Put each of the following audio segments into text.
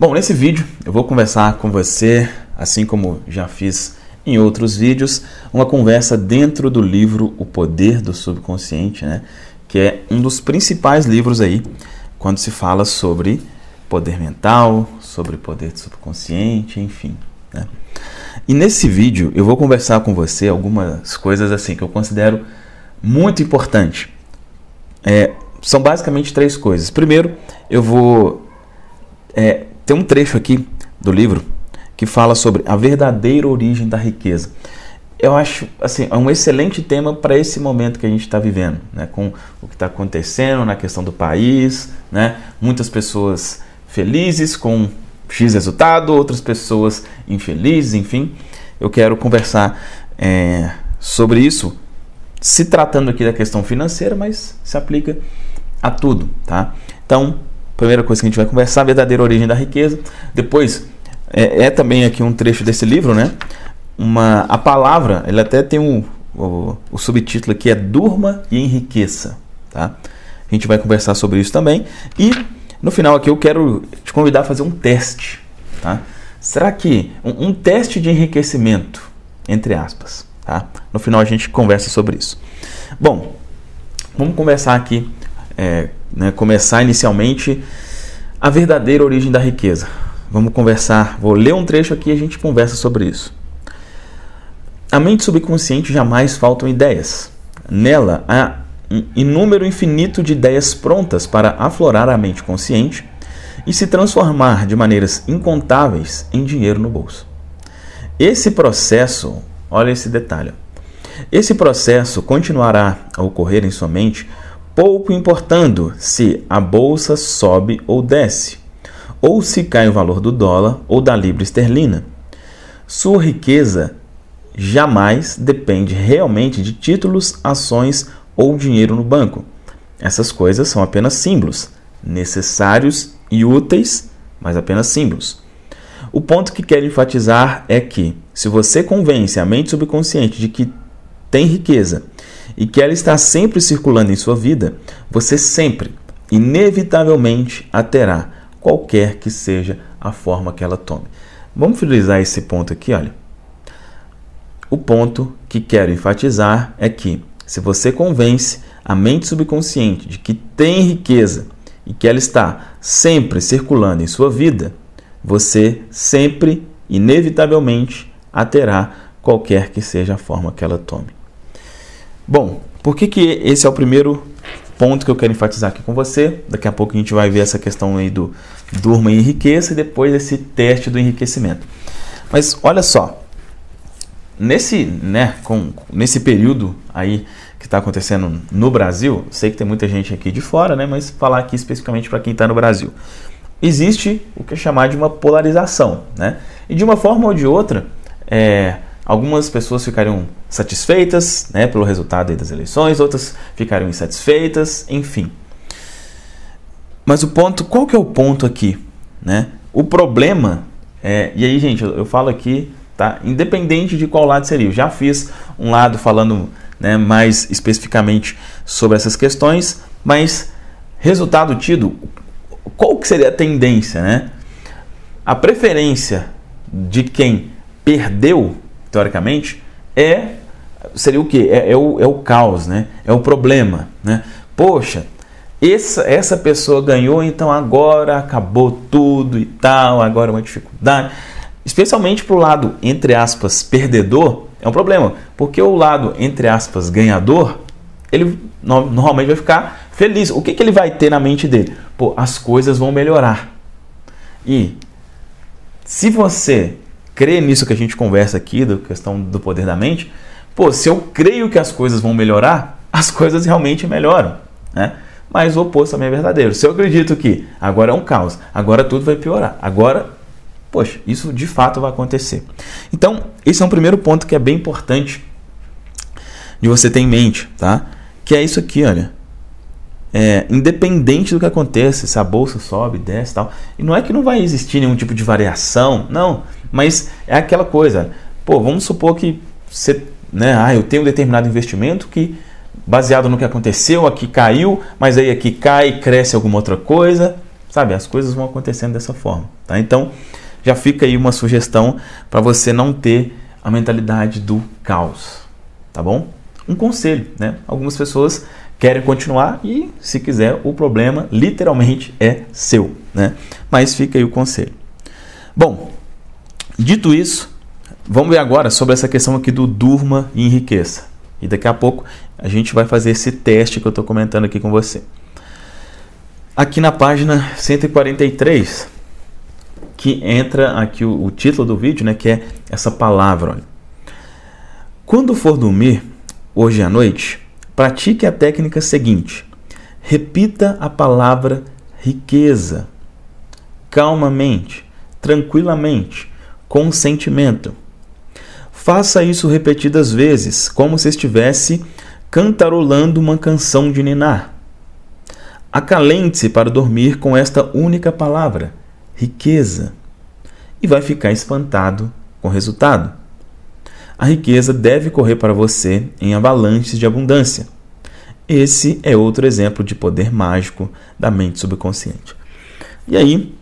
Bom, nesse vídeo eu vou conversar com você, assim como já fiz em outros vídeos, uma conversa dentro do livro O Poder do Subconsciente, né? que é um dos principais livros aí quando se fala sobre poder mental, sobre poder subconsciente, enfim. Né? E nesse vídeo eu vou conversar com você algumas coisas assim que eu considero muito importante. É, são basicamente três coisas. Primeiro, eu vou é, tem um trecho aqui do livro que fala sobre a verdadeira origem da riqueza. Eu acho assim, é um excelente tema para esse momento que a gente está vivendo, né? com o que está acontecendo na questão do país, né? muitas pessoas felizes com X resultado, outras pessoas infelizes, enfim. Eu quero conversar é, sobre isso, se tratando aqui da questão financeira, mas se aplica a tudo, tá? Então, Primeira coisa que a gente vai conversar, a verdadeira origem da riqueza. Depois, é, é também aqui um trecho desse livro, né? Uma, a palavra, ele até tem um, o, o, subtítulo aqui é Durma e Enriqueça. Tá? A gente vai conversar sobre isso também. E no final aqui eu quero te convidar a fazer um teste. Tá? Será que um, um teste de enriquecimento, entre aspas. Tá? No final a gente conversa sobre isso. Bom, vamos conversar aqui é, né, começar inicialmente a verdadeira origem da riqueza. Vamos conversar, vou ler um trecho aqui e a gente conversa sobre isso. A mente subconsciente jamais faltam ideias. Nela há um inúmero infinito de ideias prontas para aflorar a mente consciente e se transformar de maneiras incontáveis em dinheiro no bolso. Esse processo, olha esse detalhe. Esse processo continuará a ocorrer em sua mente pouco importando se a bolsa sobe ou desce, ou se cai o valor do dólar ou da libra esterlina. Sua riqueza jamais depende realmente de títulos, ações ou dinheiro no banco. Essas coisas são apenas símbolos, necessários e úteis, mas apenas símbolos. O ponto que quero enfatizar é que, se você convence a mente subconsciente de que tem riqueza e que ela está sempre circulando em sua vida, você sempre, inevitavelmente, a terá, qualquer que seja a forma que ela tome. Vamos finalizar esse ponto aqui, olha. O ponto que quero enfatizar é que, se você convence a mente subconsciente de que tem riqueza e que ela está sempre circulando em sua vida, você sempre, inevitavelmente, a terá, qualquer que seja a forma que ela tome. Bom, por que, que esse é o primeiro ponto que eu quero enfatizar aqui com você? Daqui a pouco a gente vai ver essa questão aí do durma e enriqueça e depois esse teste do enriquecimento. Mas olha só, nesse, né, com, nesse período aí que está acontecendo no Brasil, sei que tem muita gente aqui de fora, né, mas falar aqui especificamente para quem está no Brasil. Existe o que é chamar de uma polarização, né? E de uma forma ou de outra, é, algumas pessoas ficariam satisfeitas né, pelo resultado das eleições, outras ficaram insatisfeitas, enfim. Mas o ponto, qual que é o ponto aqui? Né? O problema, é, e aí gente, eu, eu falo aqui, tá? independente de qual lado seria, eu já fiz um lado falando né, mais especificamente sobre essas questões, mas resultado tido, qual que seria a tendência? Né? A preferência de quem perdeu, teoricamente, é seria o que? É, é, o, é o caos, né? É o problema, né? Poxa, essa, essa pessoa ganhou, então agora acabou tudo e tal, agora é uma dificuldade. Especialmente para o lado, entre aspas, perdedor, é um problema, porque o lado, entre aspas, ganhador, ele normalmente vai ficar feliz. O que, que ele vai ter na mente dele? Pô, as coisas vão melhorar. E se você crê nisso que a gente conversa aqui, da questão do poder da mente, Pô, se eu creio que as coisas vão melhorar, as coisas realmente melhoram, né? Mas o oposto também é verdadeiro. Se eu acredito que agora é um caos, agora tudo vai piorar, agora, poxa, isso de fato vai acontecer. Então, esse é um primeiro ponto que é bem importante de você ter em mente, tá? Que é isso aqui, olha. É, independente do que aconteça, se a bolsa sobe, desce e tal. E não é que não vai existir nenhum tipo de variação, não. Mas é aquela coisa. Pô, vamos supor que você né? Ah, eu tenho um determinado investimento que baseado no que aconteceu, aqui caiu, mas aí aqui cai, cresce alguma outra coisa, sabe? As coisas vão acontecendo dessa forma, tá? Então, já fica aí uma sugestão para você não ter a mentalidade do caos, tá bom? Um conselho, né? Algumas pessoas querem continuar e, se quiser, o problema literalmente é seu, né? Mas fica aí o conselho. Bom, dito isso, Vamos ver agora sobre essa questão aqui do durma e enriqueça. E daqui a pouco a gente vai fazer esse teste que eu estou comentando aqui com você. Aqui na página 143, que entra aqui o, o título do vídeo, né, que é essa palavra. Olha. Quando for dormir, hoje à noite, pratique a técnica seguinte. Repita a palavra riqueza, calmamente, tranquilamente, com sentimento Faça isso repetidas vezes, como se estivesse cantarolando uma canção de ninar. Acalente-se para dormir com esta única palavra, riqueza, e vai ficar espantado com o resultado. A riqueza deve correr para você em avalanches de abundância. Esse é outro exemplo de poder mágico da mente subconsciente. E aí,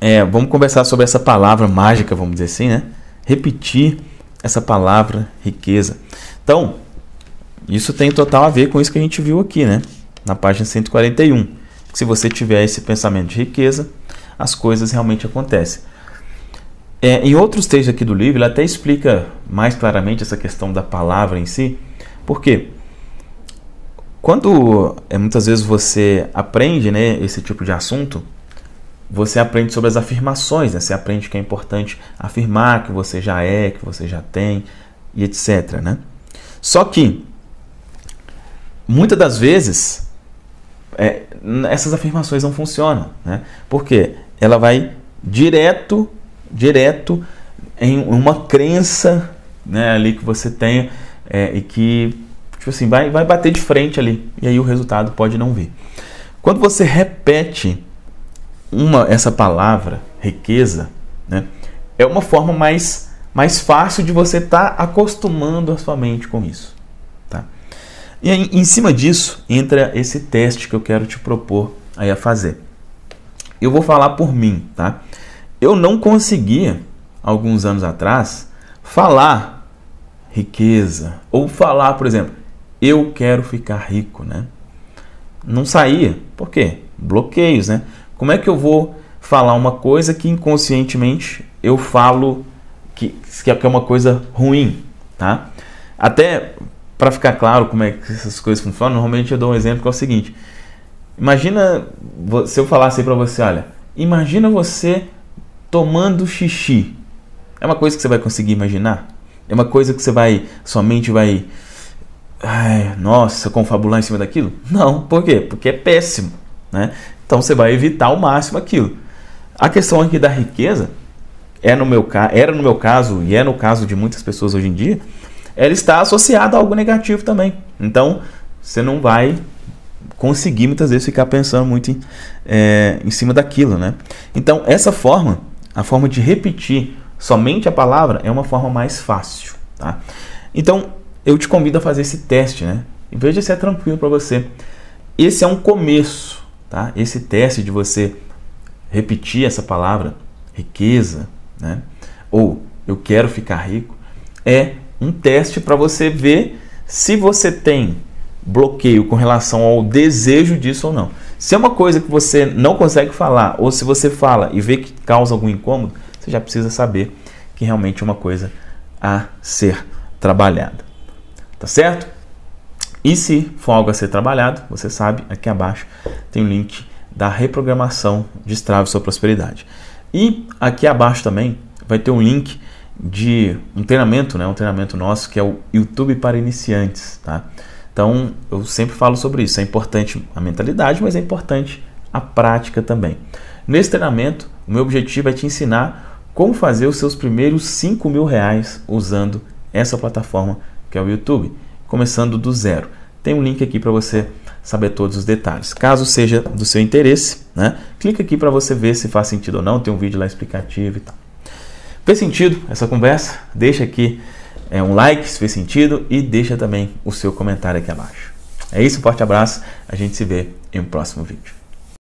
é, vamos conversar sobre essa palavra mágica, vamos dizer assim, né? Repetir essa palavra riqueza. Então, isso tem total a ver com isso que a gente viu aqui, né? Na página 141. Se você tiver esse pensamento de riqueza, as coisas realmente acontecem. É, em outros textos aqui do livro, ele até explica mais claramente essa questão da palavra em si. Por quê? Quando é, muitas vezes você aprende né, esse tipo de assunto, você aprende sobre as afirmações, né? Você aprende que é importante afirmar que você já é, que você já tem e etc, né? Só que muitas das vezes é, essas afirmações não funcionam, né? Porque ela vai direto, direto em uma crença, né, ali que você tem é, e que tipo assim vai, vai bater de frente ali e aí o resultado pode não vir. Quando você repete uma, essa palavra, riqueza, né, é uma forma mais, mais fácil de você estar tá acostumando a sua mente com isso. Tá? E aí, em cima disso, entra esse teste que eu quero te propor aí a fazer. Eu vou falar por mim, tá? Eu não conseguia, alguns anos atrás, falar riqueza. Ou falar, por exemplo, eu quero ficar rico, né? Não saía. Por quê? Bloqueios, né? Como é que eu vou falar uma coisa que inconscientemente eu falo que, que é uma coisa ruim, tá? Até para ficar claro como é que essas coisas funcionam, normalmente eu dou um exemplo que é o seguinte: imagina se eu falasse para você, olha, imagina você tomando xixi. É uma coisa que você vai conseguir imaginar? É uma coisa que você vai, sua mente vai, ai, nossa, confabular em cima daquilo? Não, por quê? Porque é péssimo, né? Então você vai evitar ao máximo aquilo. A questão aqui da riqueza é no meu era no meu caso e é no caso de muitas pessoas hoje em dia, ela está associada a algo negativo também. Então você não vai conseguir muitas vezes ficar pensando muito em, é, em cima daquilo, né? Então essa forma, a forma de repetir somente a palavra é uma forma mais fácil, tá? Então eu te convido a fazer esse teste, né? E veja se é tranquilo para você. Esse é um começo Tá? Esse teste de você repetir essa palavra, riqueza, né? ou eu quero ficar rico, é um teste para você ver se você tem bloqueio com relação ao desejo disso ou não. Se é uma coisa que você não consegue falar, ou se você fala e vê que causa algum incômodo, você já precisa saber que realmente é uma coisa a ser trabalhada. Tá certo? E se for algo a ser trabalhado, você sabe, aqui abaixo tem o um link da reprogramação de Destrave Sua Prosperidade. E aqui abaixo também vai ter um link de um treinamento, né? um treinamento nosso que é o YouTube para iniciantes. Tá? Então eu sempre falo sobre isso. É importante a mentalidade, mas é importante a prática também. Nesse treinamento, o meu objetivo é te ensinar como fazer os seus primeiros 5 mil reais usando essa plataforma que é o YouTube começando do zero. Tem um link aqui para você saber todos os detalhes. Caso seja do seu interesse, né? Clica aqui para você ver se faz sentido ou não. Tem um vídeo lá explicativo e tal. Fez sentido essa conversa? Deixa aqui é, um like se fez sentido e deixa também o seu comentário aqui abaixo. É isso, um forte abraço. A gente se vê em um próximo vídeo.